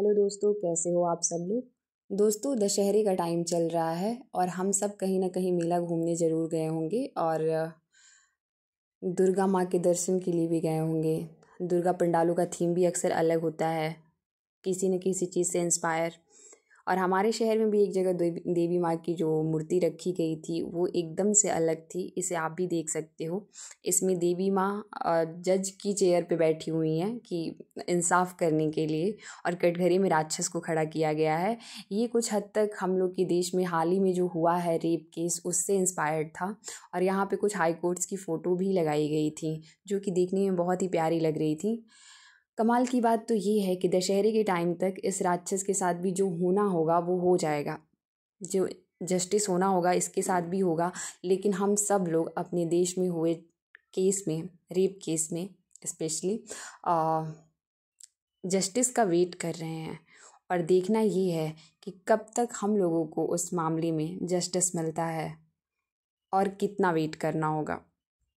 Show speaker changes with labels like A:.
A: hello दोस्तों कैसे हो आप सब लोग दोस्तों दशहरे का टाइम चल रहा है और हम सब कहीं ना कहीं मेला घूमने ज़रूर गए होंगे और दुर्गा माँ के दर्शन के लिए भी गए होंगे दुर्गा पंडालों का थीम भी अक्सर अलग होता है किसी न किसी चीज़ से इंस्पायर और हमारे शहर में भी एक जगह देवी माँ की जो मूर्ति रखी गई थी वो एकदम से अलग थी इसे आप भी देख सकते हो इसमें देवी माँ जज की चेयर पे बैठी हुई हैं कि इंसाफ करने के लिए और कटघरे में राक्षस को खड़ा किया गया है ये कुछ हद तक हम लोग के देश में हाल ही में जो हुआ है रेप केस उससे इंस्पायर्ड था और यहाँ पर कुछ हाई कोर्ट्स की फ़ोटो भी लगाई गई थी जो कि देखने में बहुत ही प्यारी लग रही थी कमाल की बात तो ये है कि दशहरे के टाइम तक इस राक्षस के साथ भी जो होना होगा वो हो जाएगा जो जस्टिस होना होगा इसके साथ भी होगा लेकिन हम सब लोग अपने देश में हुए केस में रेप केस में स्पेशली जस्टिस का वेट कर रहे हैं और देखना ये है कि कब तक हम लोगों को उस मामले में जस्टिस मिलता है और कितना वेट करना होगा